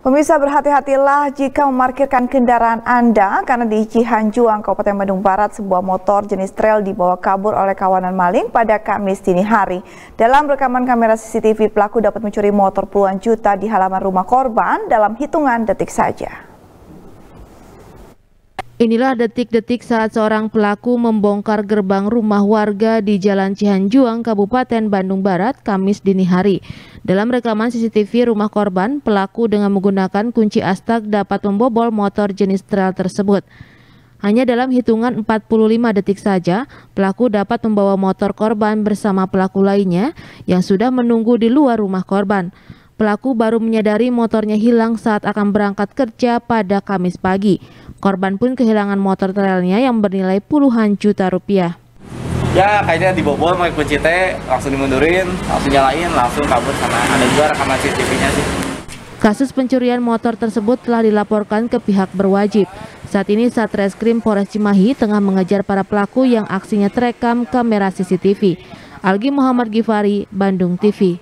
Pemirsa berhati-hatilah jika memarkirkan kendaraan Anda karena di Cihanjuang, Kabupaten Bandung Barat, sebuah motor jenis trail dibawa kabur oleh kawanan maling pada Kamis dini hari. Dalam rekaman kamera CCTV, pelaku dapat mencuri motor puluhan juta di halaman rumah korban dalam hitungan detik saja. Inilah detik-detik saat seorang pelaku membongkar gerbang rumah warga di Jalan Cihanjuang, Kabupaten Bandung Barat, Kamis dini hari. Dalam rekaman CCTV rumah korban, pelaku dengan menggunakan kunci astag dapat membobol motor jenis trail tersebut. Hanya dalam hitungan 45 detik saja, pelaku dapat membawa motor korban bersama pelaku lainnya yang sudah menunggu di luar rumah korban. Pelaku baru menyadari motornya hilang saat akan berangkat kerja pada Kamis pagi. Korban pun kehilangan motor trailnya yang bernilai puluhan juta rupiah. Ya, kayaknya dibobol pakai kunci T, langsung dimundurin, langsung nyalain, langsung kabur sama ada juga rekaman CCTV-nya sih. Kasus pencurian motor tersebut telah dilaporkan ke pihak berwajib. Saat ini Satreskrim Polres Cimahi tengah mengejar para pelaku yang aksinya terekam kamera CCTV. Algi Muhammad Gifari, Bandung TV.